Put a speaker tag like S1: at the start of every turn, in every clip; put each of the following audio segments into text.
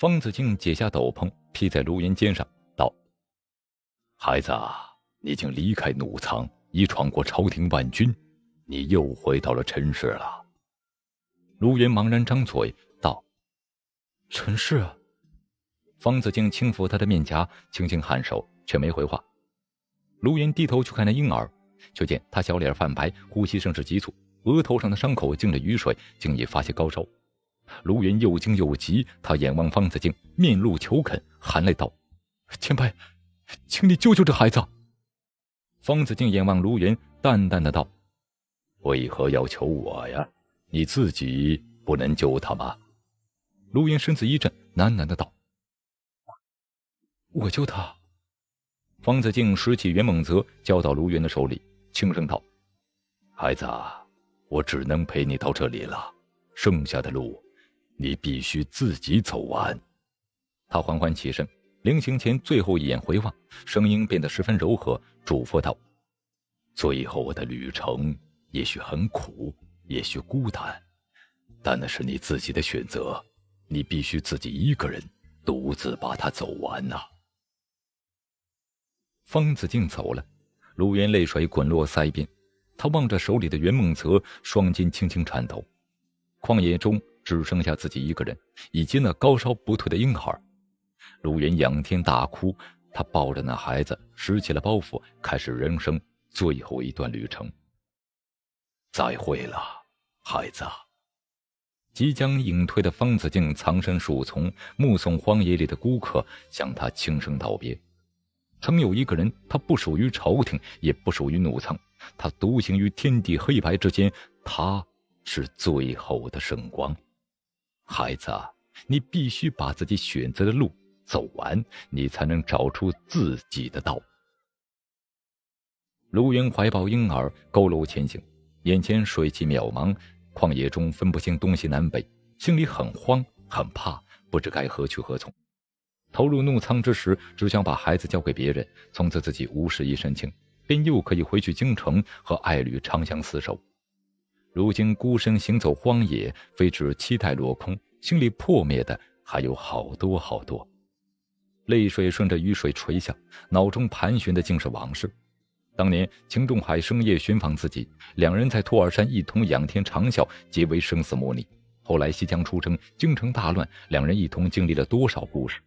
S1: 方子敬解下斗篷披在卢云肩上，道：“孩子，你已经离开弩仓，已闯过朝廷万军，你又回到了尘世了。”卢云茫然张嘴，道：“尘世。”方子敬轻抚他的面颊，轻轻颔首，却没回话。卢云低头去看那婴儿，却见他小脸泛白，呼吸甚是急促，额头上的伤口浸着雨水，竟也发些高烧。卢云又惊又急，他眼望方子敬，面露求恳，含泪道：“前辈，请你救救这孩子。”方子敬眼望卢云，淡淡的道：“为何要求我呀？你自己不能救他吗？”卢云身子一震，喃喃的道：“我救他。”方子敬拾起袁猛泽，交到卢云的手里，轻声道：“孩子，我只能陪你到这里了，剩下的路……”你必须自己走完。他缓缓起身，临行前最后一眼回望，声音变得十分柔和，嘱咐道：“最后我的旅程也许很苦，也许孤单，但那是你自己的选择。你必须自己一个人，独自把它走完呐。”方子敬走了，陆渊泪水滚落腮边，他望着手里的袁梦泽，双肩轻轻颤抖，旷野中。只剩下自己一个人，以及那高烧不退的婴孩。卢云仰天大哭，他抱着那孩子，拾起了包袱，开始人生最后一段旅程。再会了，孩子。即将隐退的方子敬藏身树丛，目送荒野里的孤客，向他轻声道别。曾有一个人，他不属于朝廷，也不属于奴仓，他独行于天地黑白之间，他是最后的圣光。孩子，你必须把自己选择的路走完，你才能找出自己的道。卢云怀抱婴儿，佝偻前行，眼前水汽渺茫，旷野中分不清东西南北，心里很慌很怕，不知该何去何从。投入怒仓之时，只想把孩子交给别人，从此自己无事一身轻，便又可以回去京城和爱侣长相厮守。如今孤身行走荒野，非只期待落空，心里破灭的还有好多好多。泪水顺着雨水垂下，脑中盘旋的竟是往事。当年秦仲海深夜寻访自己，两人在托尔山一同仰天长啸，结为生死模拟。后来西江出征，京城大乱，两人一同经历了多少故事？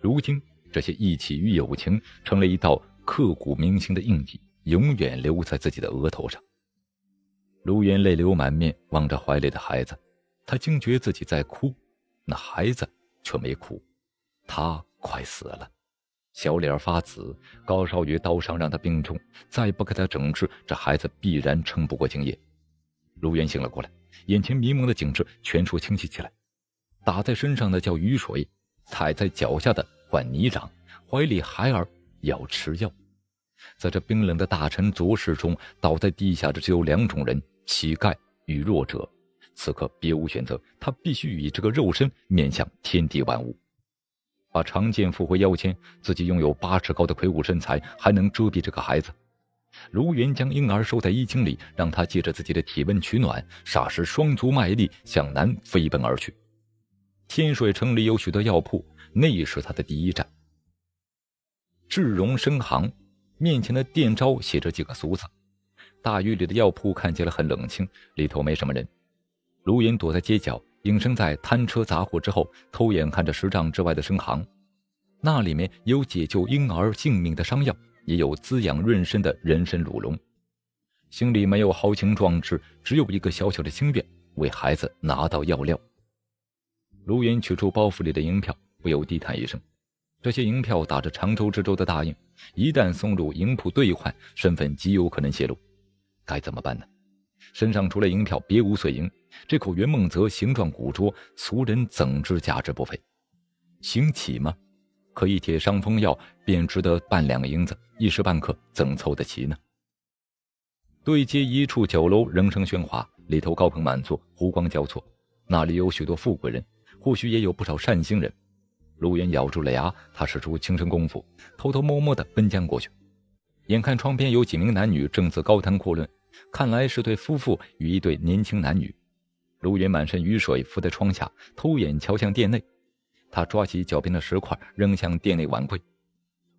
S1: 如今这些义气与友情，成了一道刻骨铭心的印记，永远留在自己的额头上。卢岩泪流满面，望着怀里的孩子，他惊觉自己在哭，那孩子却没哭。他快死了，小脸发紫，高烧宇刀伤让他病重，再不给他整治，这孩子必然撑不过今夜。卢岩醒了过来，眼前迷蒙的景致全数清晰起来。打在身上的叫雨水，踩在脚下的唤泥掌，怀里孩儿要吃药。在这冰冷的大臣浊世中，倒在地下的只有两种人。乞丐与弱者，此刻别无选择，他必须以这个肉身面向天地万物。把长剑复回腰间，自己拥有八尺高的魁梧身材，还能遮蔽这个孩子。卢云将婴儿收在衣襟里，让他借着自己的体温取暖。霎时，双足卖力向南飞奔而去。天水城里有许多药铺，那是他的第一站。智荣生行，面前的店招写着几个俗字。大狱里的药铺看起来很冷清，里头没什么人。卢云躲在街角，隐身在摊车杂货之后，偷眼看着十丈之外的深行，那里面有解救婴儿性命的伤药，也有滋养润身的人参乳龙。心里没有豪情壮志，只有一个小小的心愿：为孩子拿到药料。卢云取出包袱里的银票，不由低叹一声：这些银票打着常州知州的大印，一旦送入银铺兑换，身份极有可能泄露。该怎么办呢？身上除了银票，别无碎银。这口袁梦泽形状古拙，俗人怎知价值不菲？行乞吗？可一帖伤风药便值得半两银子，一时半刻怎凑得齐呢？对街一处酒楼人声喧哗，里头高朋满座，湖光交错。那里有许多富贵人，或许也有不少善心人。卢远咬住了牙，他使出轻身功夫，偷偷摸摸地奔将过去。眼看窗边有几名男女正自高谈阔论，看来是对夫妇与一对年轻男女。卢云满身雨水伏在窗下，偷眼瞧向店内。他抓起脚边的石块扔向店内碗柜，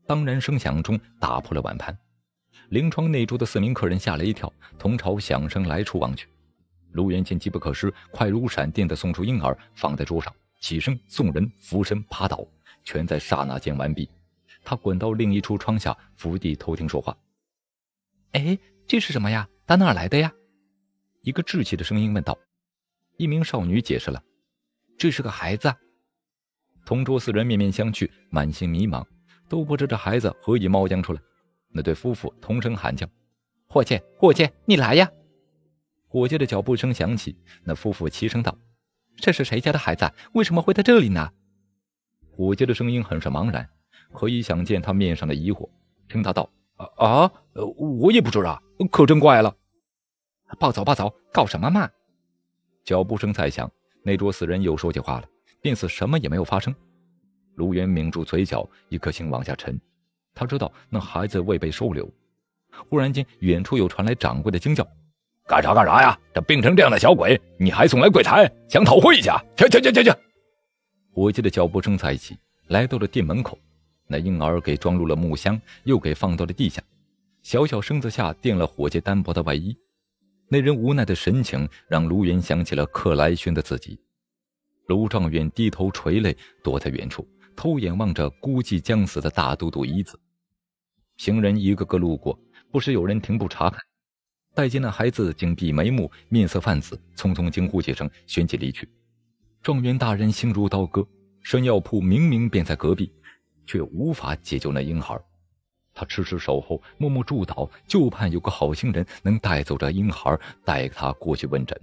S1: 当然声响中打破了碗盘。临窗内桌的四名客人吓了一跳，同朝响声来处望去。卢元见机不可失，快如闪电的送出婴儿放在桌上，起身送人，俯身趴倒，全在刹那间完毕。他滚到另一处窗下，伏地偷听说话。哎，这是什么呀？打哪儿来的呀？一个稚气的声音问道。一名少女解释了：“这是个孩子。”同桌四人面面相觑，满心迷茫，都不知这孩子何以冒将出来。那对夫妇同声喊叫：“伙计，伙计，你来呀！”伙计的脚步声响起，那夫妇齐声道：“这是谁家的孩子？为什么会在这里呢？”伙计的声音很是茫然。可以想见他面上的疑惑，听他道：“啊，我也不知道，可真怪了。”“暴走，暴走，告什么嘛？”脚步声再响，那桌死人又说起话了，便似什么也没有发生。卢元抿住嘴角，一颗心往下沉。他知道那孩子未被收留。忽然间，远处又传来掌柜的惊叫：“干啥干啥呀？这病成这样的小鬼，你还送来鬼台？想讨一去去去去去！”伙计的脚步声再起，来到了店门口。那婴儿给装入了木箱，又给放到了地下。小小身子下垫了伙计单薄的外衣。那人无奈的神情，让卢元想起了克莱勋的自己。卢状元低头垂泪，躲在远处，偷眼望着孤寂将死的大都督遗子。行人一个个路过，不时有人停步查看。待见那孩子紧闭眉目，面色泛紫，匆匆惊呼几声，旋即离去。状元大人心如刀割。山药铺明明便在隔壁。却无法解救那婴孩，他痴痴守候，默默祝祷，就盼有个好心人能带走这婴孩，带他过去问诊。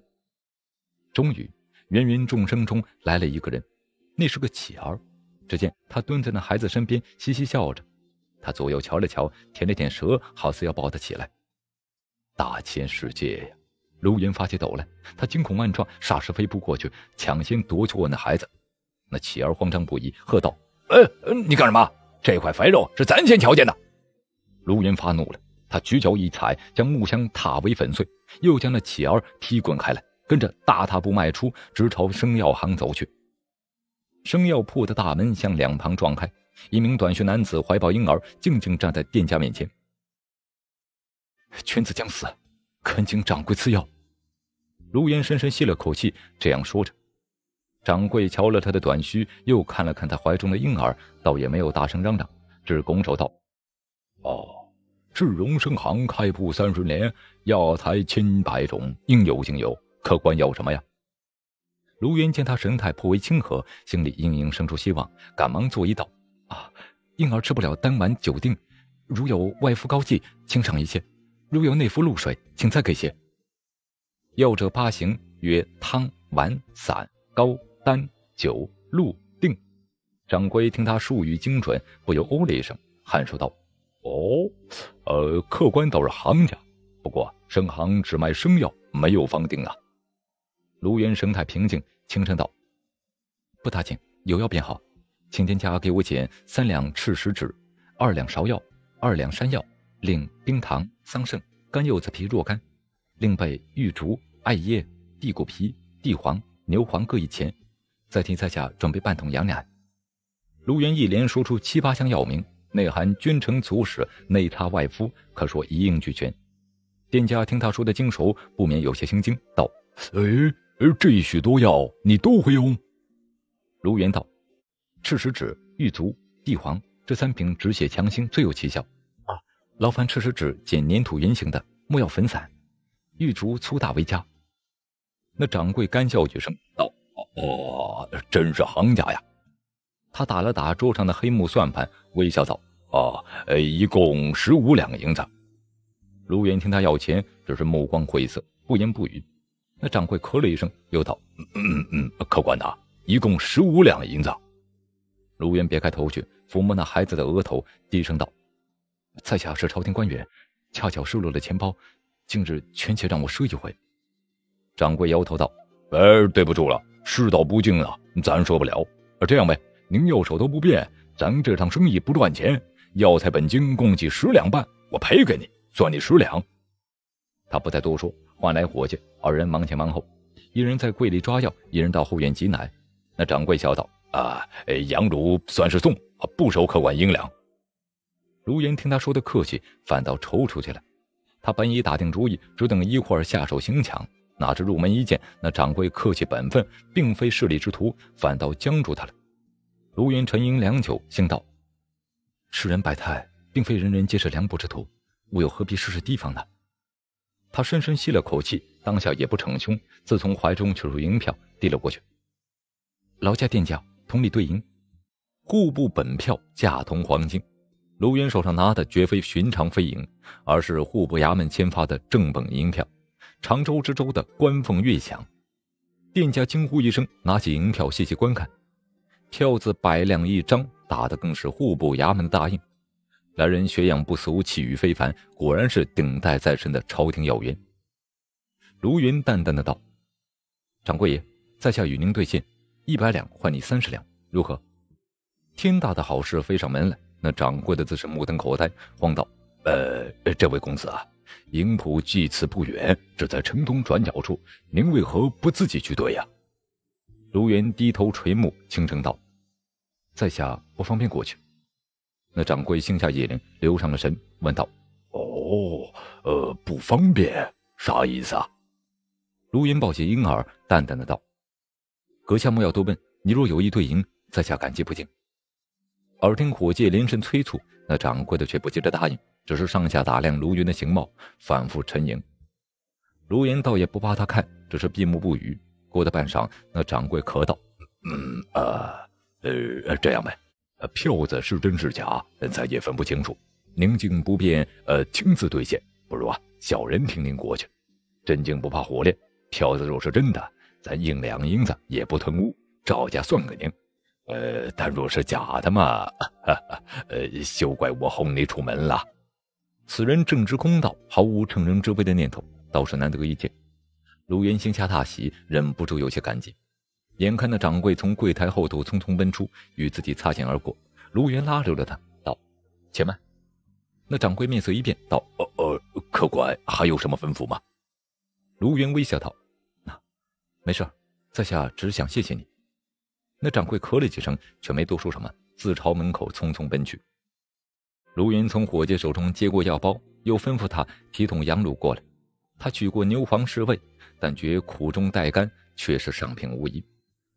S1: 终于，芸芸众生中来了一个人，那是个乞儿。只见他蹲在那孩子身边，嘻嘻笑着。他左右瞧了瞧，舔了舔舌，好似要抱他起来。大千世界呀！卢云发起抖来，他惊恐万状，霎时飞扑过去，抢先夺去我那孩子。那乞儿慌张不已，喝道。呃，你干什么？这块肥肉是咱先瞧见的。卢岩发怒了，他举脚一踩，将木箱踏为粉碎，又将那乞儿踢滚开来，跟着大踏步迈出，直朝生药行走去。生药铺的大门向两旁撞开，一名短靴男子怀抱婴儿，静静站在店家面前。君子将死，恳请掌柜赐药。卢岩深深吸了口气，这样说着。掌柜瞧了他的短须，又看了看他怀中的婴儿，倒也没有大声嚷嚷，只拱手道：“哦，至荣生行开铺三十年，药材千百种，应有尽有。客官要什么呀？”卢云见他神态颇为亲和，心里隐隐生出希望，赶忙作揖道：“啊，婴儿吃不了丹丸酒锭，如有外敷膏剂，请赏一些；如有内服露水，请再给些。药者八行，曰汤、丸、散、膏。”丹酒鹿、定，掌柜听他术语精准，不由哦了一声，喊说道：“哦，呃，客官倒是行家。不过，生行只卖生药，没有方定啊。”卢元神态平静，轻声道：“不打紧，有药便好。请店家给我捡三两赤石脂，二两芍药，二两山药，另冰糖、桑葚、甘柚子皮若干，另备玉竹、艾叶、地骨皮、地黄、牛黄各一钱。”在请在下准备半桶羊奶。卢元一连说出七八项药名，内含君臣足使、内差外敷，可说一应俱全。店家听他说的精熟，不免有些心惊，道：“哎，这许多药你都会用？”卢元道：“赤石脂、玉竹、地黄这三瓶止血强心最有奇效。啊，劳烦赤石脂捡粘土圆形的，莫要分散。玉竹粗大为佳。”那掌柜干笑几声，道。哦，真是行家呀！他打了打桌上的黑木算盘，微笑道：“啊，呃，一共十五两银子。”卢元听他要钱，只是目光晦涩，不言不语。那掌柜咳了一声，又道：“嗯嗯，客官呐，一共十五两银子。”卢元别开头去，抚摸那孩子的额头，低声道：“在下是朝廷官员，恰巧失落了钱包，今日权且让我赊一回。”掌柜摇头道：“哎，对不住了。”世道不敬啊，咱说不了。这样呗，您右手都不便，咱这趟生意不赚钱，药材本金共计十两半，我赔给你，算你十两。他不再多说，换来伙计，二人忙前忙后，一人在柜里抓药，一人到后院挤奶。那掌柜笑道：“啊，羊乳算是送，不收客官银两。”卢岩听他说的客气，反倒抽出去了。他本已打定主意，只等一会儿下手行抢。哪知入门一见，那掌柜客气本分，并非势利之徒，反倒僵住他了。卢云沉吟良久，心道：“世人百态，并非人人皆是良薄之徒，我又何必时时提防呢？”他深深吸了口气，当下也不逞凶，自从怀中取出银票递了过去：“劳驾店家，同里对银，户部本票价同黄金。”卢云手上拿的绝非寻常飞银，而是户部衙门签发的正本银票。常州之州的官俸越享。店家惊呼一声，拿起银票细细观看，票子百两一张，打的更是户部衙门的大印。来人学养不俗，气宇非凡，果然是顶戴在身的朝廷要员。卢云淡淡的道：“掌柜爷，在下与您兑现，一百两换你三十两，如何？”天大的好事飞上门来，那掌柜的自是目瞪口呆，慌道：“呃，这位公子啊。”营谱距此不远，只在城东转角处。您为何不自己去对呀？卢云低头垂目，轻声道：“在下不方便过去。”那掌柜心下一凛，留上了神，问道：“哦，呃，不方便，啥意思啊？”卢云抱起婴儿，淡淡的道：“阁下莫要多问，你若有意对营，在下感激不尽。”耳听伙计连声催促，那掌柜的却不急着答应，只是上下打量卢云的形貌，反复沉吟。卢云倒也不怕他看，只是闭目不语。过了半晌，那掌柜咳道：“嗯，呃，呃，这样呗，票子是真是假，咱也分不清楚。宁静不便，呃，亲自兑现，不如啊，小人替您过去。真金不怕火炼，票子若是真的，咱应两银子也不吞污。赵家算个您。”呃，但若是假的嘛，呃，休怪我轰你出门了。此人正直公道，毫无乘人之危的念头，倒是难得一见。卢元心下大喜，忍不住有些感激。眼看那掌柜从柜台后头匆匆奔出，与自己擦肩而过，卢元拉住了他，道：“且慢。”那掌柜面色一变，道：“呃呃，客官还有什么吩咐吗？”卢元微笑道：“那没事，在下只想谢谢你。”那掌柜咳了几声，却没多说什么，自朝门口匆匆奔去。卢云从伙计手中接过药包，又吩咐他提桶羊乳过来。他取过牛黄试味，但觉苦中带甘，却是上品无疑。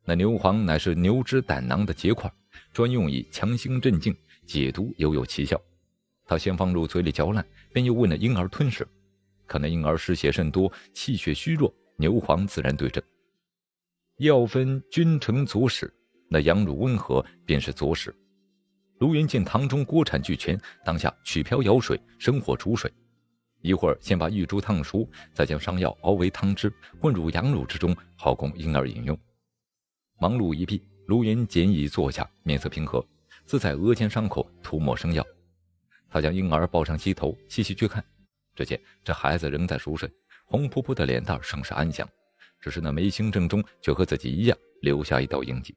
S1: 那牛黄乃是牛之胆囊的结块，专用以强心镇静、解毒，尤有奇效。他先放入嘴里嚼烂，便又喂那婴儿吞食。可那婴儿失血甚多，气血虚弱，牛黄自然对症。要分君臣佐使，那羊乳温和，便是佐使。卢云见堂中锅铲俱全，当下取瓢舀水，生火煮水。一会儿先把玉珠烫熟，再将伤药熬为汤汁，混入羊乳之中，好供婴儿饮用。忙碌一毕，卢云简已坐下，面色平和，自在额前伤口涂抹生药。他将婴儿抱上膝头，细细去看，只见这孩子仍在熟睡，红扑扑的脸蛋儿甚是安详。只是那眉心正中，却和自己一样留下一道印记。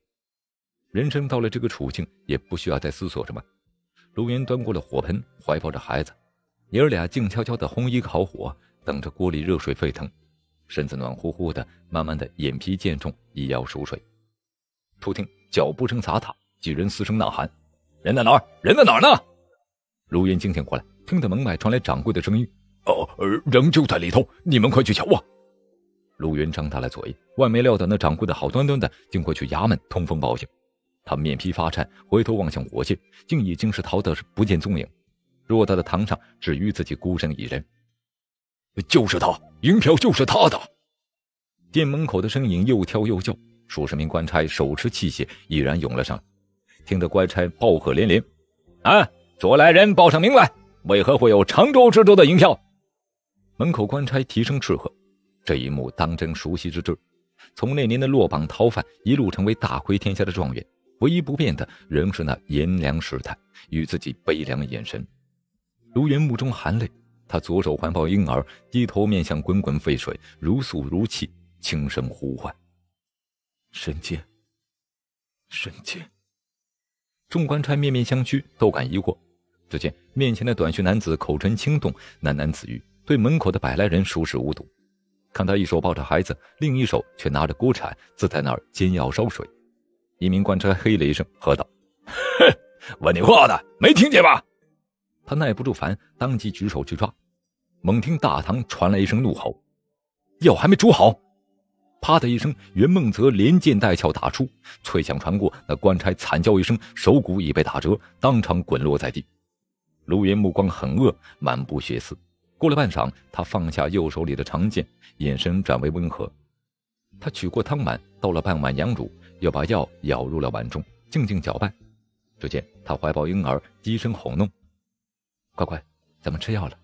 S1: 人生到了这个处境，也不需要再思索什么。卢烟端过了火盆，怀抱着孩子，爷儿俩静悄悄地烘一烤火，等着锅里热水沸腾，身子暖乎乎的，慢慢的眼皮渐重，一要熟睡。突听脚步声杂塔，几人嘶声呐喊：“人在哪儿？人在哪儿呢？”卢烟惊醒过来，听到门外传来掌柜的声音：“哦，人就在里头，你们快去瞧啊！”陆云张大了嘴，万没料到那掌柜的好端端的竟会去衙门通风报信。他面皮发颤，回头望向火气，竟已经是逃得是不见踪影。偌大的堂上，只余自己孤身一人。就是他，银票就是他的。店门口的身影又跳又叫，数十名官差手持器械已然涌了上来。听得官差暴喝连连：“啊，捉来人，报上名来，为何会有常州之州的银票？”门口官差提声斥喝。这一幕当真熟悉之至，从那年的落榜逃犯一路成为大魁天下的状元，唯一不变的仍是那炎凉世态与自己悲凉的眼神。卢元目中含泪，他左手环抱婴儿，低头面向滚滚沸水，如诉如泣，轻声呼唤：“神剑，神剑！”众官差面面相觑，都感疑惑。只见面前的短须男子口唇轻动，喃喃自语，对门口的百来人熟视无睹。看他一手抱着孩子，另一手却拿着锅铲，自在那儿煎药烧水。一名官差嘿了一声，喝道：“问你话呢，没听见吧？”他耐不住烦，当即举手去抓。猛听大堂传来一声怒吼：“药还没煮好！”啪的一声，袁梦泽连剑带鞘打出，脆响传过，那官差惨叫一声，手骨已被打折，当场滚落在地。卢云目光狠恶，满布血丝。过了半晌，他放下右手里的长剑，眼神转为温和。他取过汤碗，倒了半碗羊乳，又把药舀入了碗中，静静搅拌。只见他怀抱婴儿，低声哄弄：“乖乖，咱们吃药了。”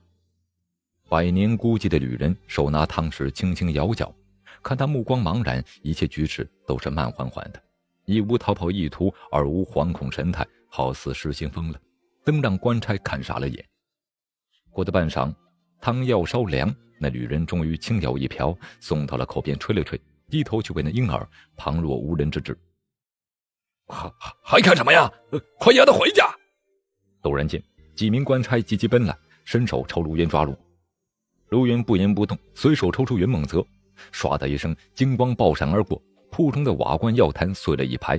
S1: 百年孤寂的女人手拿汤匙，轻轻舀搅。看他目光茫然，一切举止都是慢缓缓的，一无逃跑意图，二无惶恐神态，好似失心疯了，更让官差看傻了眼。过了半晌。汤药稍凉，那女人终于轻舀一瓢，送到了口边，吹了吹，低头去喂那婴儿，旁若无人之至。还还看什么呀？快押他回家！陡然间，几名官差急急奔来，伸手朝卢渊抓路。卢渊不言不动，随手抽出云梦泽，唰的一声，金光爆闪而过，铺中的瓦罐药坛碎了一排。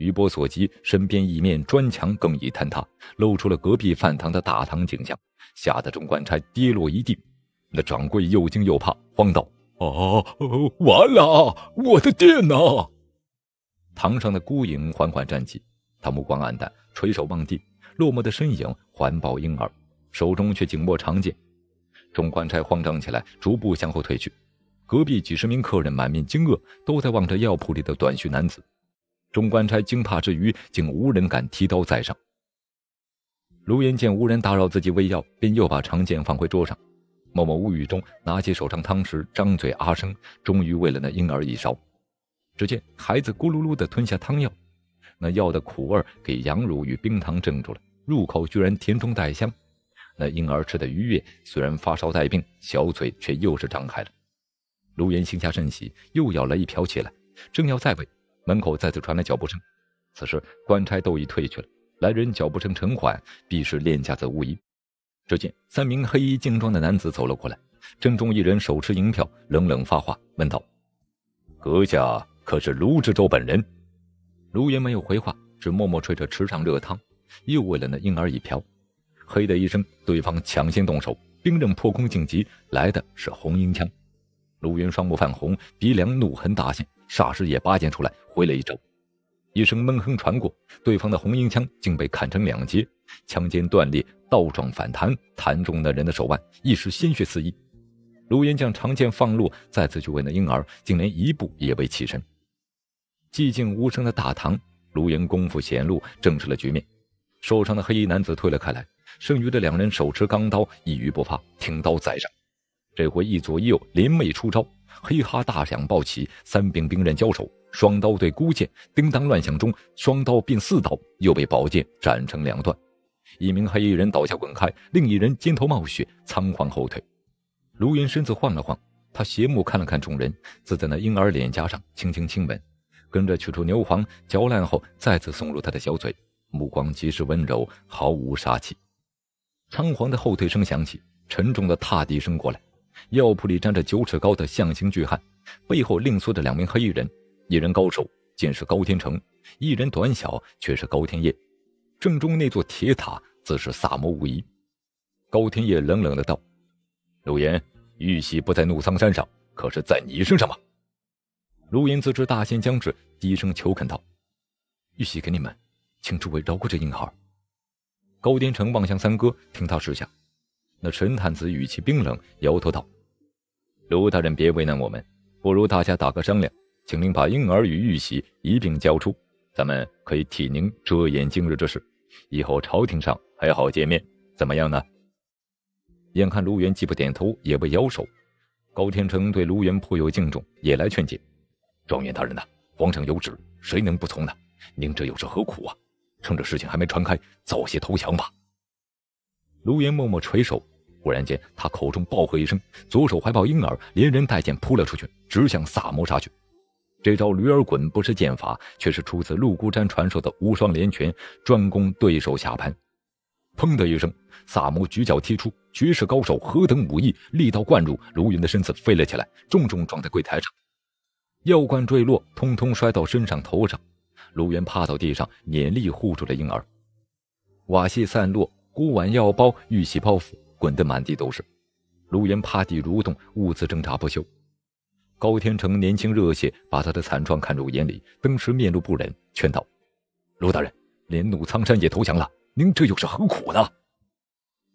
S1: 余波所及，身边一面砖墙更已坍塌，露出了隔壁饭堂的大堂景象，吓得众官差跌落一地。那掌柜又惊又怕，慌道：“啊，完了！我的店呐！堂上的孤影缓缓站起，他目光暗淡，垂首望地，落寞的身影环抱婴儿，手中却紧握长剑。众官差慌张起来，逐步向后退去。隔壁几十名客人满面惊愕，都在望着药铺里的短须男子。众官差惊怕之余，竟无人敢提刀在上。卢岩见无人打扰自己喂药，便又把长剑放回桌上，默默无语中拿起手上汤匙，张嘴啊声，终于喂了那婴儿一勺。只见孩子咕噜噜地吞下汤药，那药的苦味给羊乳与冰糖镇住了，入口居然甜中带香。那婴儿吃的愉悦，虽然发烧带病，小嘴却又是张开了。卢岩心下甚喜，又舀了一瓢起来，正要再喂。门口再次传来脚步声，此时官差都已退去了。来人脚步声沉缓，必是练家子无疑。只见三名黑衣精装的男子走了过来，正中一人手持银票，冷冷发话问道：“阁下可是卢知州本人？”卢云没有回话，只默默吹着池上热汤，又喂了那婴儿一瓢。嘿的一声，对方抢先动手，兵刃破空晋级，来的是红缨枪。卢云双目泛红，鼻梁怒痕大现。霎时也拔剑出来，回了一招，一声闷哼传过，对方的红缨枪竟被砍成两截，枪尖断裂，倒撞反弹，弹中那人的手腕，一时鲜血四溢。卢岩将长剑放落，再次去问那婴儿，竟连一步也未起身。寂静无声的大堂，卢岩功夫显露，正视了局面。受伤的黑衣男子退了开来，剩余的两人手持钢刀，一语不发，挺刀在上，这回一左一右，临袂出招。黑哈！大响爆起，三柄兵刃交手，双刀对孤剑，叮当乱响中，双刀变四刀，又被宝剑斩成两段。一名黑衣人倒下滚开，另一人肩头冒血，仓皇后退。卢云身子晃了晃，他斜目看了看众人，自在那婴儿脸颊上轻轻亲吻，跟着取出牛黄嚼烂后，再次送入他的小嘴，目光极是温柔，毫无杀气。仓皇的后退声响起，沉重的踏地声过来。药铺里站着九尺高的象形巨汉，背后另缩着两名黑衣人，一人高手，竟是高天成；一人短小，却是高天业。正中那座铁塔，自是萨摩无疑。高天业冷冷的道：“陆岩，玉玺不在怒苍山上，可是在你身上吧？”陆岩自知大限将至，低声求恳道：“玉玺给你们，请诸位饶过这婴孩。”高天成望向三哥，听他示下。那陈探子语气冰冷，摇头道：“卢大人，别为难我们，不如大家打个商量，请您把婴儿与玉玺一并交出，咱们可以替您遮掩今日之事，以后朝廷上还好见面，怎么样呢？”眼看卢元既不点头，也不摇手，高天成对卢元颇有敬重，也来劝解：“状元大人呐，皇上有旨，谁能不从呢？您这又是何苦啊？趁着事情还没传开，早些投降吧。”卢云默默垂手，忽然间，他口中暴喝一声，左手怀抱婴儿，连人带剑扑了出去，直向萨摩杀去。这招驴儿滚不是剑法，却是出自陆孤山传授的无双连拳，专攻对手下盘。砰的一声，萨摩举脚踢出，绝世高手何等武艺，力道贯入卢云的身子飞了起来，重重撞在柜台上，药罐坠落，通通摔到身上头上。卢云趴到地上，勉力护住了婴儿，瓦屑散落。布碗药包、玉玺包袱滚得满地都是，卢岩趴地蠕动，兀自挣扎不休。高天成年轻热血，把他的惨状看入眼里，登时面露不忍，劝道：“卢大人，连弩苍山也投降了，您这又是何苦呢？”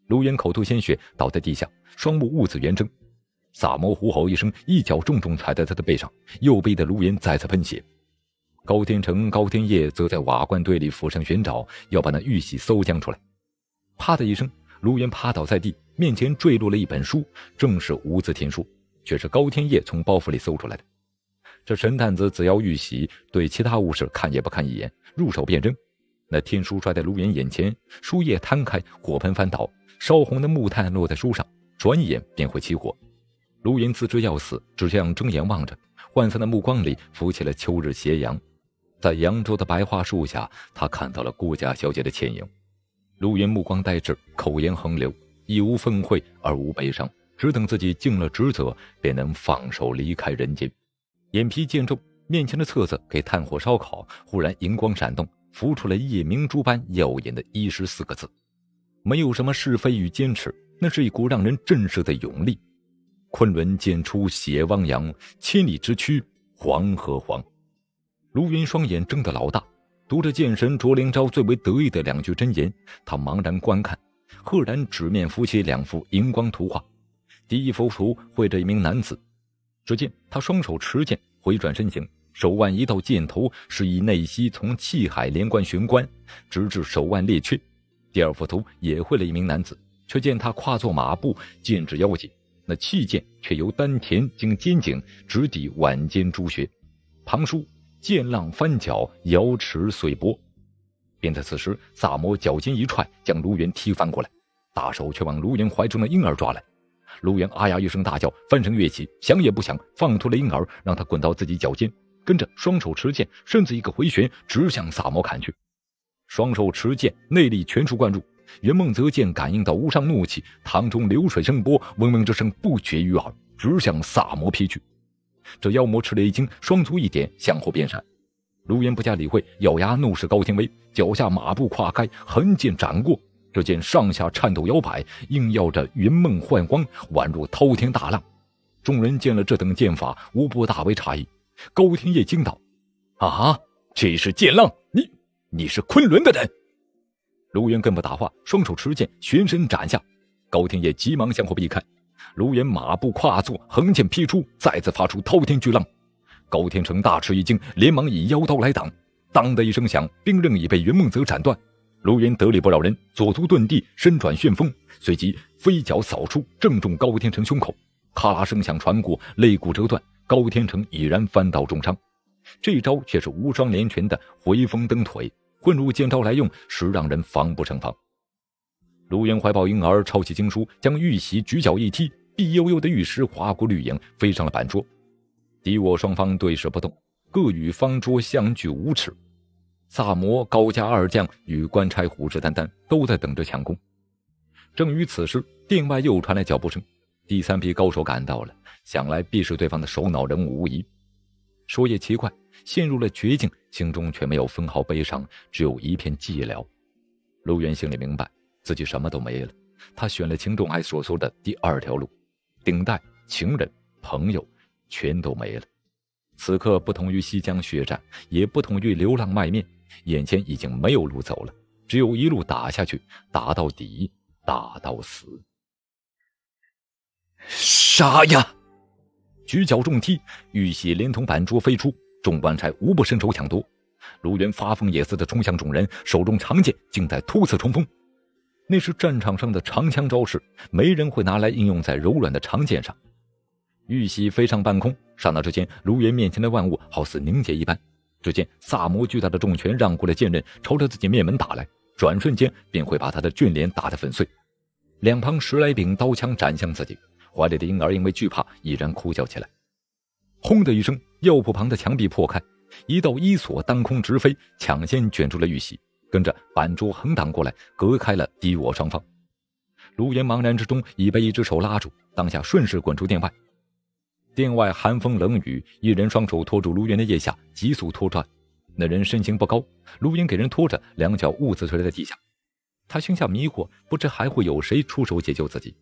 S1: 卢岩口吐鲜血，倒在地下，双目兀自圆睁。萨摩虎吼一声，一脚重重踩在他的背上，右臂的卢岩再次喷血。高天成、高天业则在瓦罐堆里俯身寻找，要把那玉玺搜将出来。啪的一声，卢岩趴倒在地，面前坠落了一本书，正是无字天书，却是高天业从包袱里搜出来的。这神探子紫腰玉玺对其他物事看也不看一眼，入手便扔。那天书摔在卢岩眼前，书页摊开，火盆翻倒，烧红的木炭落在书上，转眼便会起火。卢岩自知要死，只向睁眼望着，涣散的目光里浮起了秋日斜阳。在扬州的白桦树下，他看到了顾家小姐的倩影。陆云目光呆滞，口言横流，义无愤懑而无悲伤，只等自己尽了职责，便能放手离开人间。眼皮渐重，面前的册子给炭火烧烤，忽然银光闪动，浮出了夜明珠般耀眼的“衣食”四个字。没有什么是非与坚持，那是一股让人震慑的勇力。昆仑剑出血汪洋，千里之躯黄河黄。陆云双眼睁得老大。读着剑神卓灵昭最为得意的两句真言，他茫然观看，赫然纸面浮起两幅荧光图画。第一幅图绘着一名男子，只见他双手持剑，回转身形，手腕一道箭头，是以内息从气海连贯玄关，直至手腕裂缺。第二幅图也绘了一名男子，却见他跨坐马步，剑指腰间，那气剑却由丹田经肩颈，直抵腕间诸穴，旁书剑浪翻搅，瑶池碎波。便在此时，萨摩脚尖一踹，将卢元踢翻过来，大手却往卢元怀中的婴儿抓来。卢元“啊呀”一声大叫，翻身跃起，想也不想，放脱了婴儿，让他滚到自己脚尖，跟着双手持剑，身子一个回旋，直向萨摩砍去。双手持剑，内力全数灌入。云梦泽剑感应到无上怒气，堂中流水声波、嗡嗡之声不绝于耳，直向萨摩劈去。这妖魔吃了一惊，双足一点，向后便闪。卢岩不加理会，咬牙怒视高天威，脚下马步跨开，横剑斩过。这剑上下颤抖摇摆，硬要着云梦幻光，宛若滔天大浪。众人见了这等剑法，无不大为诧异。高天业惊道：“啊，这是剑浪！你，你是昆仑的人？”卢岩更不答话，双手持剑，旋身斩下。高天业急忙向后避开。卢岩马步跨坐，横剑劈出，再次发出滔天巨浪。高天成大吃一惊，连忙以腰刀来挡。当的一声响，兵刃已被云梦泽斩断。卢岩得理不饶人，左足遁地，身转旋风，随即飞脚扫出，正中高天成胸口。咔啦声响传过，肋骨折断，高天成已然翻倒重伤。这招却是无双连拳的回风蹬腿，混入剑招来用，实让人防不胜防。卢元怀抱婴儿，抄起经书，将玉玺举脚一踢，碧悠悠的玉石划过绿影，飞上了板桌。敌我双方对视不动，各与方桌相距五尺。萨摩高家二将与官差虎视眈眈，都在等着抢功。正于此时，殿外又传来脚步声，第三批高手赶到了，想来必是对方的首脑人物无疑。说也奇怪，陷入了绝境，心中却没有分毫悲伤，只有一片寂寥。卢元心里明白。自己什么都没了，他选了秦仲爱所说的第二条路，顶戴、情人、朋友全都没了。此刻不同于西江血战，也不同于流浪卖面，眼前已经没有路走了，只有一路打下去，打到底，打到死，杀呀！举脚重踢，玉玺连同板桌飞出，众官差无不伸手抢夺。卢元发疯野似的冲向众人，手中长剑竟在突刺冲锋。那是战场上的长枪招式，没人会拿来应用在柔软的长剑上。玉玺飞上半空，刹那之间，卢元面前的万物好似凝结一般。只见萨摩巨大的重拳让过了剑刃，朝着自己面门打来，转瞬间便会把他的俊脸打得粉碎。两旁十来柄刀枪斩向自己，怀里的婴儿因为惧怕已然哭叫起来。轰的一声，药铺旁的墙壁破开，一道伊索当空直飞，抢先卷住了玉玺。跟着板珠横挡过来，隔开了敌我双方。卢岩茫然之中，已被一只手拉住，当下顺势滚出殿外。殿外寒风冷雨，一人双手托住卢岩的腋下，急速拖拽。那人身形不高，卢岩给人拖着，两脚兀自垂在地下。他心下迷惑，不知还会有谁出手解救自己。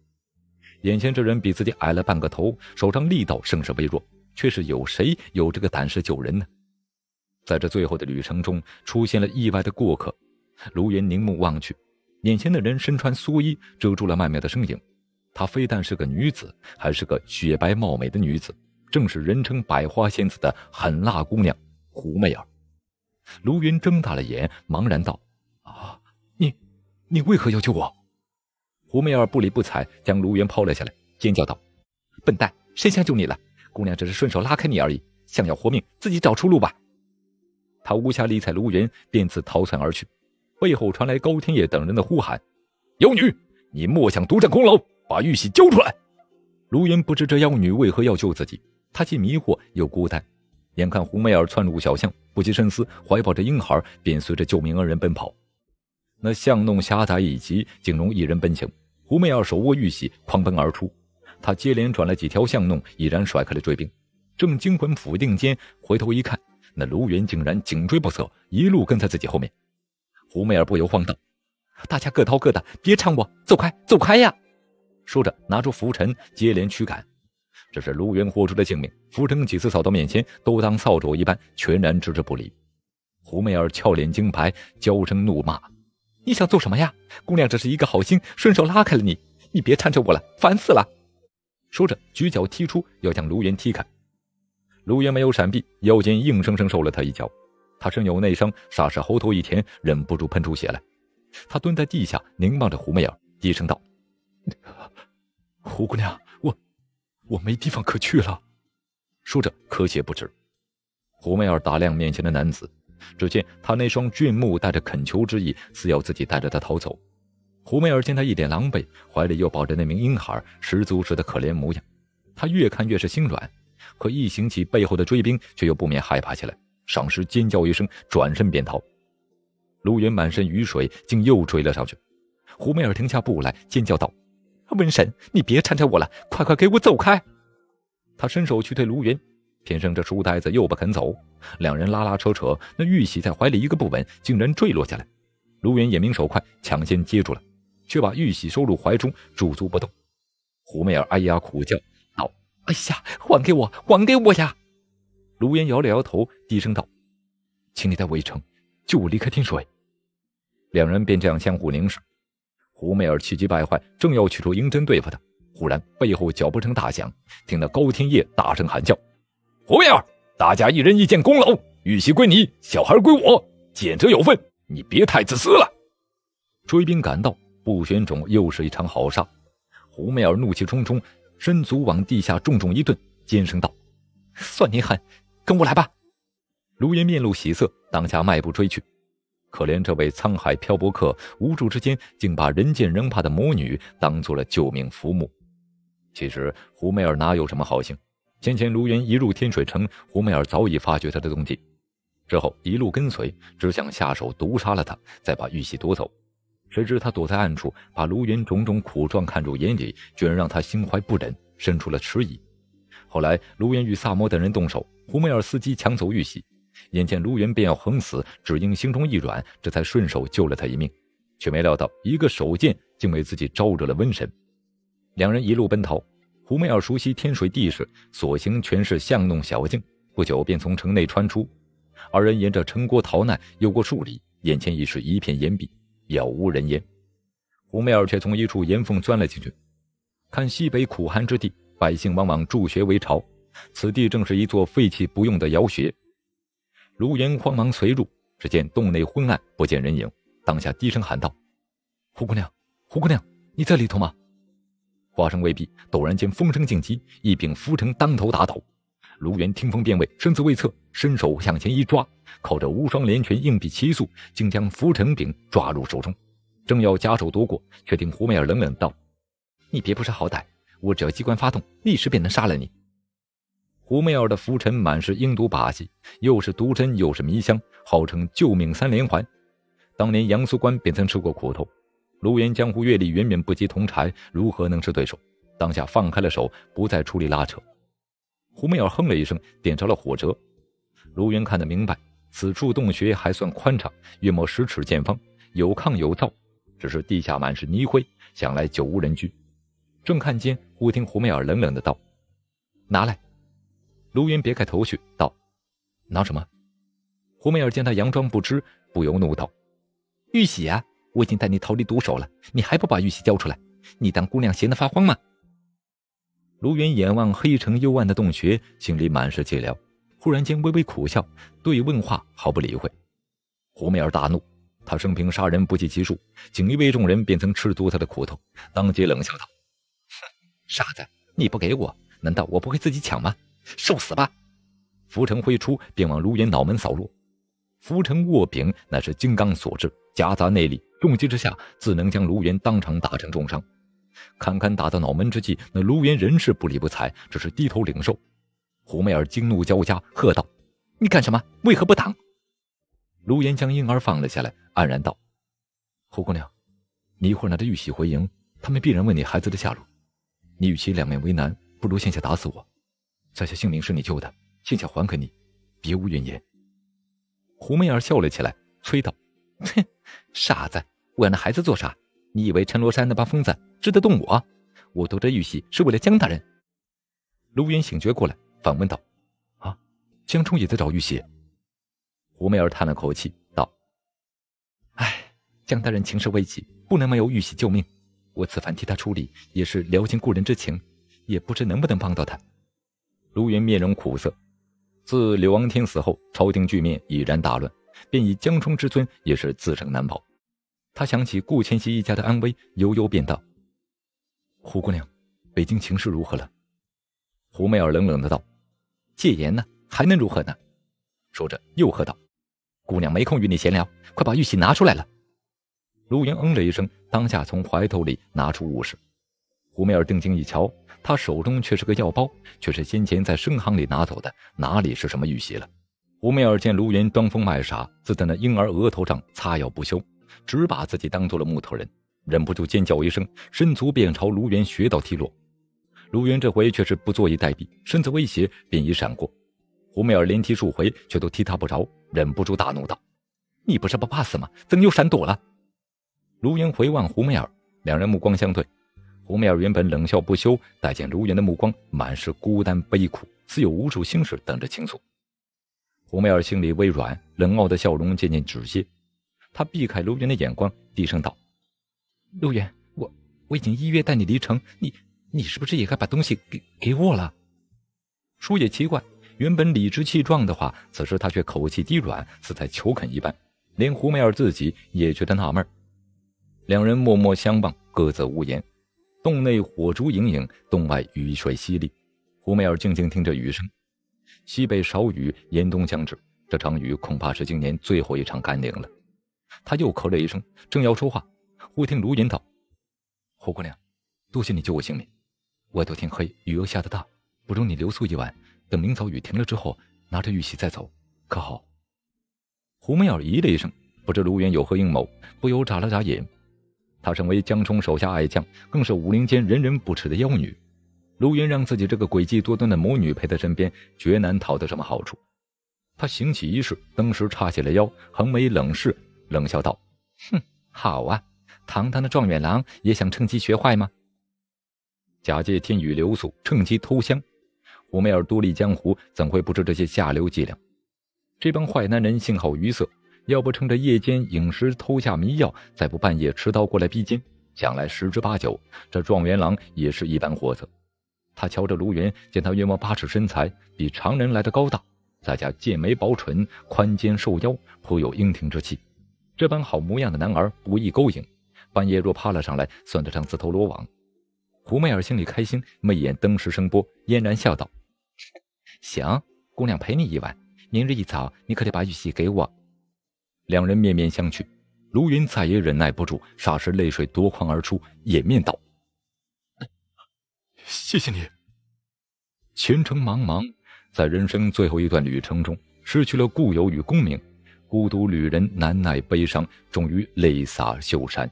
S1: 眼前这人比自己矮了半个头，手上力道甚是微弱，却是有谁有这个胆识救人呢？在这最后的旅程中，出现了意外的过客。卢云凝目望去，眼前的人身穿蓑衣，遮住了曼妙的身影。她非但是个女子，还是个雪白貌美的女子，正是人称百花仙子的狠辣姑娘胡媚儿。卢云睁大了眼，茫然道：“啊，你，你为何要救我？”胡媚儿不理不睬，将卢云抛了下来，尖叫道：“笨蛋，谁想救你了？姑娘只是顺手拉开你而已。想要活命，自己找出路吧。”他无暇理睬卢云，便自逃窜而去。背后传来高天业等人的呼喊：“妖女，你莫想独占功劳，把玉玺交出来！”卢云不知这妖女为何要救自己，他既迷惑又孤单。眼看胡媚儿窜入小巷，不及深思，怀抱着婴孩，便随着救命恩人奔跑。那巷弄狭窄以及景容一人奔行。胡媚儿手握玉玺，狂奔而出。她接连转了几条巷弄，已然甩开了追兵。正惊魂甫定间，回头一看。那卢元竟然紧追不舍，一路跟在自己后面。胡媚儿不由慌道：“大家各掏各的，别缠我，走开，走开呀！”说着拿出拂尘，接连驱赶。这是卢元豁出了性命，拂尘几次扫到面前，都当扫帚一般，全然置之不理。胡媚儿俏脸惊白，娇声怒骂：“你想做什么呀？姑娘只是一个好心，顺手拉开了你，你别缠着我了，烦死了！”说着举脚踢出，要将卢元踢开。如烟没有闪避，腰间硬生生受了他一脚，他身有内伤，霎时喉头一甜，忍不住喷出血来。他蹲在地下，凝望着胡媚儿，低声道：“胡姑娘，我我没地方可去了。”说着，咳血不止。胡媚儿打量面前的男子，只见他那双俊目带着恳求之意，似要自己带着他逃走。胡媚儿见他一脸狼狈，怀里又抱着那名婴孩，十足十的可怜模样，他越看越是心软。可一想起背后的追兵，却又不免害怕起来。赏识尖叫一声，转身便逃。卢云满身雨水，竟又追了上去。胡媚儿停下步来，尖叫道：“瘟神，你别缠着我了，快快给我走开！”他伸手去推卢云，偏生这书呆子又不肯走，两人拉拉扯扯，那玉玺在怀里一个不稳，竟然坠落下来。卢云眼明手快，抢先接住了，却把玉玺收入怀中，驻足不动。胡媚儿哎呀，苦叫。哎呀，还给我，还给我呀！卢岩摇了摇头，低声道：“请你带我一程，救我离开天水。”两人便这样相互凝视。胡媚儿气急败坏，正要取出银针对付他，忽然背后脚步声大响，听得高天业大声喊叫：“胡媚儿，大家一人一件功劳，玉玺归你，小孩归我，见者有份，你别太自私了！”追兵赶到，不选种又是一场好杀。胡媚儿怒气冲冲。身足往地下重重一顿，尖声道：“算你狠，跟我来吧！”卢云面露喜色，当下迈步追去。可怜这位沧海漂泊客，无助之间竟把人见人怕的魔女当做了救命浮木。其实胡媚儿哪有什么好心？先前卢云一入天水城，胡媚儿早已发觉他的踪迹，之后一路跟随，只想下手毒杀了他，再把玉玺夺走。谁知他躲在暗处，把卢元种种苦状看入眼里，居然让他心怀不忍，生出了迟疑。后来卢元与萨摩等人动手，胡梅尔斯基抢走玉玺，眼见卢元便要横死，只因心中一软，这才顺手救了他一命，却没料到一个手贱，竟为自己招惹了瘟神。两人一路奔逃，胡梅尔熟悉天水地势，所行全是巷弄小径，不久便从城内穿出。二人沿着城郭逃难，又过数里，眼前已是一片烟壁。杳无人烟，胡媚儿却从一处岩缝钻了进去。看西北苦寒之地，百姓往往筑穴为巢，此地正是一座废弃不用的窑穴。卢岩慌忙随入，只见洞内昏暗，不见人影，当下低声喊道：“胡姑娘，胡姑娘，你在里头吗？”话声未毕，陡然间风声静急，一柄浮尘当头打倒。卢元听风辨位，身子未侧，伸手向前一抓，靠着无双连拳硬币奇速，竟将拂尘柄抓入手中，正要夹手夺过，却听胡媚儿冷冷道：“你别不识好歹，我只要机关发动，立时便能杀了你。”胡媚儿的拂尘满是阴毒把戏，又是毒针又是迷香，号称救命三连环。当年杨素官便曾吃过苦头，卢元江湖阅历远远不及同柴，如何能是对手？当下放开了手，不再出力拉扯。胡媚儿哼了一声，点着了火折。卢云看得明白，此处洞穴还算宽敞，约莫十尺见方，有炕有灶，只是地下满是泥灰，想来久无人居。正看间，忽听胡媚儿冷冷的道：“拿来。”卢云别开头绪道：“拿什么？”胡媚儿见他佯装不知，不由怒道：“玉玺啊！我已经带你逃离毒手了，你还不把玉玺交出来？你当姑娘闲得发慌吗？”卢元眼望黑城幽暗的洞穴，心里满是寂寥。忽然间微微苦笑，对问话毫不理会。胡媚儿大怒，他生平杀人不计其数，锦衣卫众人便曾吃足他的苦头，当即冷笑道：“哼，傻子，你不给我，难道我不会自己抢吗？受死吧！”拂尘挥出，便往卢元脑门扫落。拂尘握柄乃是金刚所制，夹杂内力，重击之下，自能将卢元当场打成重伤。堪堪打到脑门之际，那卢岩仍是不理不睬，只是低头领受。胡媚儿惊怒交加，喝道：“你干什么？为何不挡？”卢岩将婴儿放了下来，黯然道：“胡姑娘，你一会儿拿着玉玺回营，他们必然问你孩子的下落。你与其两面为难，不如现下打死我。在下性命是你救的，现下还给你，别无怨言。”胡媚儿笑了起来，催道：“哼，傻子，我要那孩子做啥？”你以为陈罗山那帮疯子值得动我？我夺这玉玺是为了江大人。卢云醒觉过来，反问道：“啊，江冲也在找玉玺？”胡媚儿叹了口气，道：“哎，江大人情势危急，不能没有玉玺救命。我此番替他处理，也是了解故人之情，也不知能不能帮到他。”卢云面容苦涩。自柳王天死后，朝廷局面已然大乱，便以江冲之尊，也是自生难保。他想起顾千玺一家的安危，悠悠便道：“胡姑娘，北京情势如何了？”胡媚儿冷冷的道：“戒严呢，还能如何呢？”说着又喝道：“姑娘没空与你闲聊，快把玉玺拿出来了。”卢云嗯了一声，当下从怀头里拿出物事。胡媚儿定睛一瞧，他手中却是个药包，却是先前在生行里拿走的，哪里是什么玉玺了？胡媚儿见卢云装疯卖傻，自在那婴儿额头上擦药不休。只把自己当做了木头人，忍不住尖叫一声，身足便朝卢元穴道踢落。卢元这回却是不坐以待毙，身子威胁便已闪过。胡媚儿连踢数回，却都踢他不着，忍不住大怒道：“你不是不怕死吗？怎么又闪躲了？”卢元回望胡媚儿，两人目光相对。胡媚儿原本冷笑不休，待见卢元的目光满是孤单悲苦，似有无数心事等着倾诉。胡媚儿心里微软，冷傲的笑容渐渐止歇。他避开陆源的眼光，低声道：“陆源，我我已经依约带你离城，你你是不是也该把东西给给我了？”说也奇怪，原本理直气壮的话，此时他却口气低软，似在求肯一般。连胡梅儿自己也觉得纳闷。两人默默相望，各自无言。洞内火烛盈盈，洞外雨水淅沥。胡梅儿静静听着雨声。西北少雨，严冬将至，这场雨恐怕是今年最后一场甘霖了。他又咳了一声，正要说话，忽听卢云道：“胡姑娘，多谢你救我性命。外头天黑，雨又下得大，不如你留宿一晚，等明早雨停了之后，拿着玉玺再走，可好？”胡媚儿咦了一声，不知卢云有何阴谋，不由眨了眨眼。她身为江冲手下爱将，更是武林间人人不齿的妖女，卢云让自己这个诡计多端的魔女陪在身边，绝难讨得什么好处。他行起仪式，登时叉起了腰，横眉冷视。冷笑道：“哼，好啊，堂堂的状元郎也想趁机学坏吗？假借天雨留宿，趁机偷香。胡梅儿独立江湖，怎会不知这些下流伎俩？这帮坏男人性好于色，要不趁着夜间饮食偷下迷药，再不半夜持刀过来逼奸，想来十之八九，这状元郎也是一般货色。他瞧着卢云，见他约莫八尺身材，比常人来的高大，再加剑眉薄唇，宽肩瘦腰，颇有英挺之气。”这般好模样的男儿不易勾引，半夜若趴了上来，算得上自投罗网。胡媚儿心里开心，媚眼登时生波，嫣然笑道：“行，姑娘陪你一晚，明日一早你可得把玉玺给我。”两人面面相觑，卢云再也忍耐不住，霎时泪水夺眶而出，掩面道：“谢谢你。”前程茫茫，在人生最后一段旅程中，失去了故友与功名。孤独旅人难耐悲伤，终于泪洒袖衫。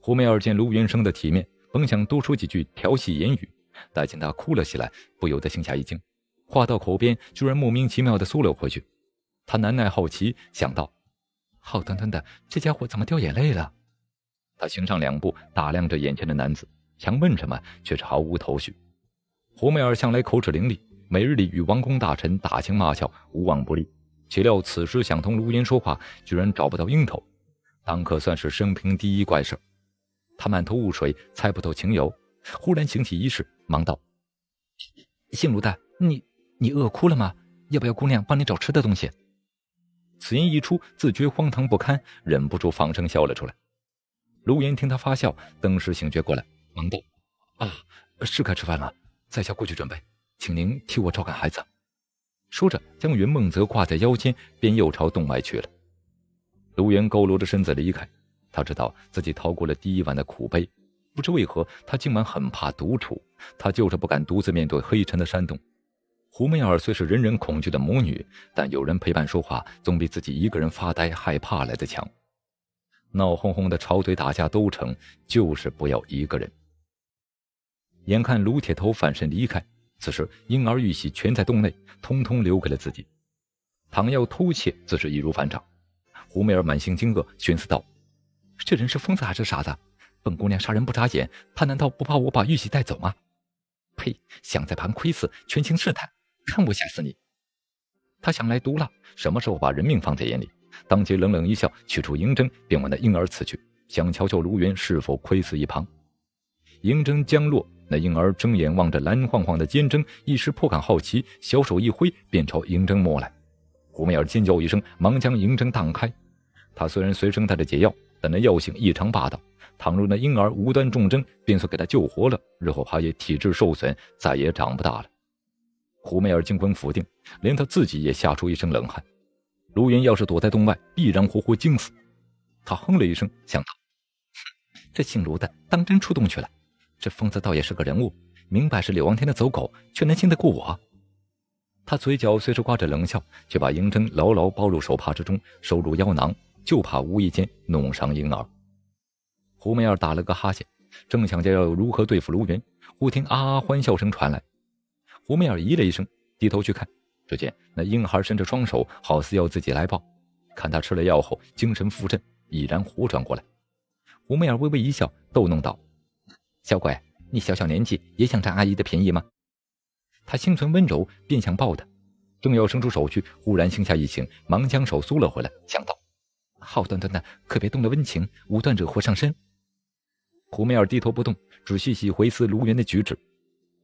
S1: 胡媚尔见卢云生的体面，本想多说几句调戏言语，但见他哭了起来，不由得心下一惊，话到口边，居然莫名其妙的缩了回去。他难耐好奇，想到：好端端的这家伙怎么掉眼泪了？他行上两步，打量着眼前的男子，想问什么，却是毫无头绪。胡媚尔向来口齿伶俐，每日里与王公大臣打情骂俏，无往不利。岂料此时想同卢岩说话，居然找不到樱头，当可算是生平第一怪事。他满头雾水，猜不透情由。忽然行起一事，忙道：“姓卢的，你你饿哭了吗？要不要姑娘帮你找吃的东西？”此言一出，自觉荒唐不堪，忍不住放声笑了出来。卢岩听他发笑，登时醒觉过来，忙道：“啊，是该吃饭了，在下过去准备，请您替我照看孩子。”说着，将云梦泽挂在腰间，便又朝洞外去了。卢元佝偻着身子离开，他知道自己逃过了第一晚的苦悲，不知为何，他今晚很怕独处，他就是不敢独自面对黑沉的山洞。胡媚儿虽是人人恐惧的母女，但有人陪伴说话，总比自己一个人发呆害怕来得强。闹哄哄的吵嘴打架都成，就是不要一个人。眼看卢铁头返身离开。此时，婴儿玉玺全在洞内，通通留给了自己。倘要偷窃，自是易如反掌。胡媚儿满心惊愕，寻思道：“这人是疯子还是傻子？本姑娘杀人不眨眼，他难道不怕我把玉玺带走吗？”呸！想在盘窥伺，全情试探，看我吓死你！他想来毒辣，什么时候把人命放在眼里？当即冷冷一笑，取出银针，便往那婴儿刺去，想瞧瞧卢云是否窥伺一旁。银针将落，那婴儿睁眼望着蓝晃晃的尖针，一时颇感好奇，小手一挥便朝银针摸来。胡媚儿尖叫一声，忙将银针荡开。她虽然随身带着解药，但那药性异常霸道。倘若那婴儿无端中针，便算给他救活了，日后怕也体质受损，再也长不大了。胡媚儿惊魂甫定，连她自己也吓出一身冷汗。卢云要是躲在洞外，必然活活惊死。他哼了一声，想到：这姓卢的当真出洞去了。这疯子倒也是个人物，明摆是柳望天的走狗，却能信得过我。他嘴角虽是挂着冷笑，却把银针牢牢包入手帕之中，收入腰囊，就怕无意间弄伤婴儿。胡梅儿打了个哈欠，正想着要如何对付卢云，忽听啊啊欢笑声传来。胡梅儿咦了一声，低头去看，只见那婴孩伸着双手，好似要自己来抱。看他吃了药后精神复振，已然活转过来。胡梅儿微微一笑，逗弄道。小鬼，你小小年纪也想占阿姨的便宜吗？他心存温柔，便想抱她，正要伸出手去，忽然心下一惊，忙将手缩了回来，想到：“好端端的，可别动了温情，武断惹祸上身。”胡梅儿低头不动，只细细回思卢云的举止。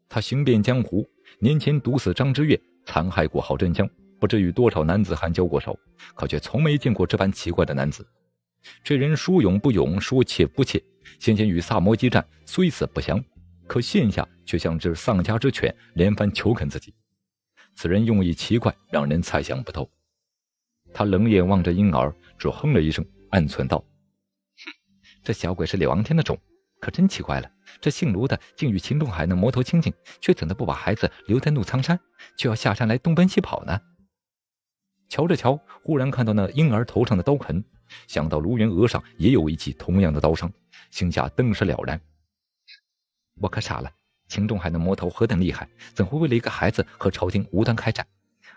S1: 他行遍江湖，年前毒死张之岳，残害过郝振江，不知与多少男子汉交过手，可却从没见过这般奇怪的男子。这人说勇不勇，说怯不怯。先前与萨摩激战，虽死不降，可现下却像只丧家之犬，连番求肯自己。此人用意奇怪，让人猜想不透。他冷眼望着婴儿，只哼了一声，暗存道：“哼，这小鬼是李王天的种，可真奇怪了。这姓卢的竟与秦仲海那魔头亲近，却怎的不把孩子留在怒苍山，却要下山来东奔西跑呢？”瞧着瞧，忽然看到那婴儿头上的刀痕。想到卢云额上也有一记同样的刀伤，心下顿时了然。我可傻了，秦仲海的魔头何等厉害，怎会为了一个孩子和朝廷无端开战？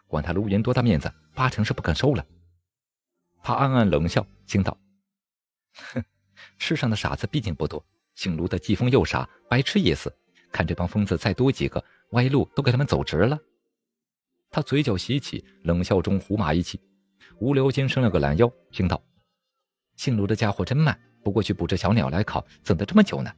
S1: 管他卢云多大面子，八成是不肯收了。他暗暗冷笑，心道：“哼，世上的傻子毕竟不多。姓卢的既疯又傻，白痴也似。看这帮疯子再多几个，歪路都给他们走直了。”他嘴角斜起，冷笑中胡马一气。无聊间伸了个懒腰，惊道。姓卢的家伙真慢，不过去捕只小鸟来烤，怎的这么久呢？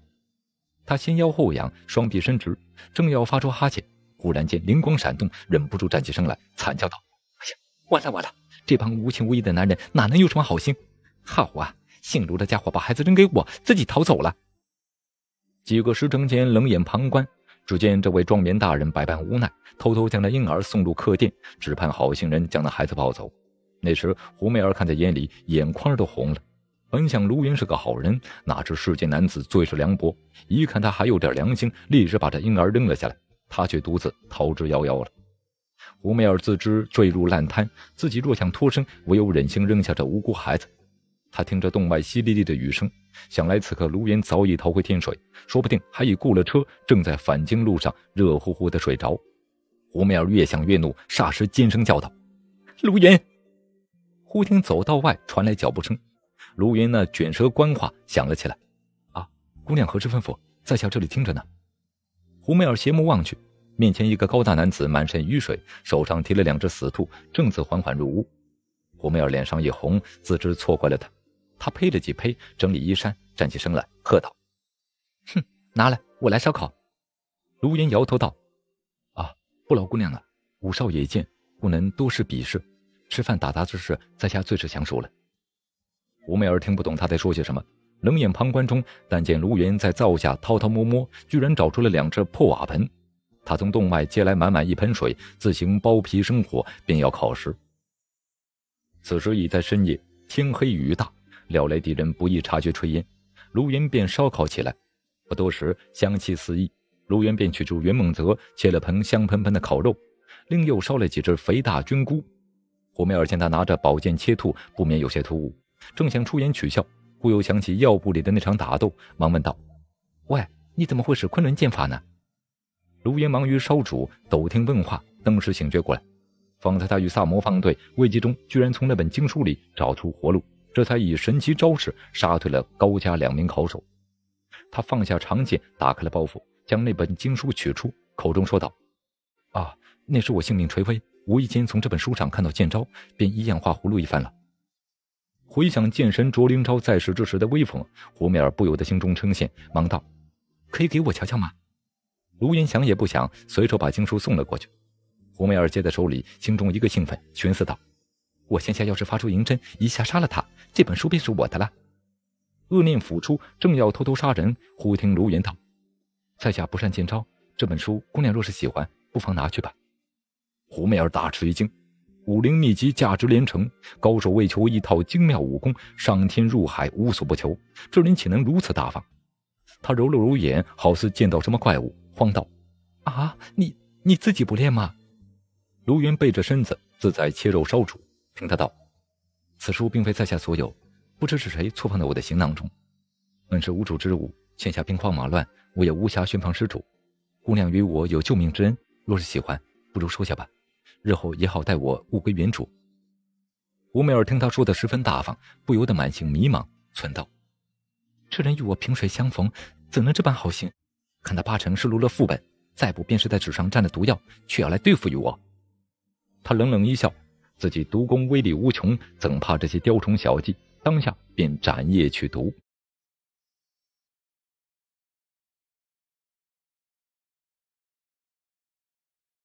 S1: 他先腰后仰，双臂伸直，正要发出哈欠，忽然间灵光闪动，忍不住站起身来，惨叫道：“哎呀，完了完了！这帮无情无义的男人哪能有什么好心？好啊，姓卢的家伙把孩子扔给我，自己逃走了。”几个时辰间冷眼旁观，只见这位壮年大人百般无奈，偷偷将那婴儿送入客店，只盼好心人将那孩子抱走。那时胡媚儿看在眼里，眼眶都红了。本想卢云是个好人，哪知世间男子最是凉薄。一看他还有点良心，立时把这婴儿扔了下来。他却独自逃之夭夭了。胡媚儿自知坠入烂摊，自己若想脱身，唯有忍心扔下这无辜孩子。她听着洞外淅沥沥的雨声，想来此刻卢云早已逃回天水，说不定还已雇了车，正在返京路上，热乎乎的睡着。胡媚儿越想越怒，霎时尖声叫道：“卢云！”忽听走道外传来脚步声。卢云那卷舌官话响了起来：“啊，姑娘何时吩咐？在下这里听着呢。”胡媚儿斜目望去，面前一个高大男子，满身雨水，手上提了两只死兔，正自缓缓入屋。胡媚儿脸上一红，自知错怪了他。他呸了几呸，整理衣衫，站起身来，喝道：“哼，拿来，我来烧烤。”卢云摇头道：“啊，不劳姑娘了。五少爷见，不能多事比试。吃饭打杂之事，在下最是强熟了。”胡梅儿听不懂他在说些什么，冷眼旁观中，但见卢云在灶下偷偷摸摸，居然找出了两只破瓦盆。他从洞外接来满满一盆水，自行剥皮生火，便要烤食。此时已在深夜，天黑雨大，料来敌人不易察觉炊烟，卢云便烧烤起来。不多时，香气四溢，卢云便取出云梦泽切了盆香喷喷的烤肉，另又烧了几只肥大菌菇。胡梅尔见他拿着宝剑切兔，不免有些突兀。正想出言取笑，忽又想起药铺里的那场打斗，忙问道：“喂，你怎么会使昆仑剑法呢？”卢岩忙于烧煮，抖听问话，登时醒觉过来。方才他与萨摩方队危机中，居然从那本经书里找出活路，这才以神奇招式杀退了高家两名考手。他放下长剑，打开了包袱，将那本经书取出，口中说道：“啊，那是我性命垂危，无意间从这本书上看到剑招，便依样画葫芦一番了。”回想剑神卓灵超在世之时的威风，胡美尔不由得心中称羡，忙道：“可以给我瞧瞧吗？”卢岩想也不想，随手把经书送了过去。胡美尔接在手里，心中一个兴奋，寻思道：“我现下要是发出银针，一下杀了他，这本书便是我的了。”恶念甫出，正要偷偷杀人，忽听卢岩道：“在下不善剑招，这本书姑娘若是喜欢，不妨拿去吧。”胡美尔大吃一惊。武林秘籍价值连城，高手为求一套精妙武功，上天入海无所不求。这人岂能如此大方？他揉了揉眼，好似见到什么怪物，慌道：“啊，你你自己不练吗？”卢云背着身子，自在切肉烧煮，听他道：“此书并非在下所有，不知是谁错放到我的行囊中。本是无主之物，现下兵荒马乱，我也无暇寻访失主。姑娘与我有救命之恩，若是喜欢，不如收下吧。”日后也好，待我物归原主。吴美尔听他说的十分大方，不由得满心迷茫，存道：“这人与我萍水相逢，怎能这般好心？看他八成是录了副本，再不便是在纸上蘸了毒药，却要来对付于我。”他冷冷一笑，自己毒功威力无穷，怎怕这些雕虫小技？当下便展叶取毒。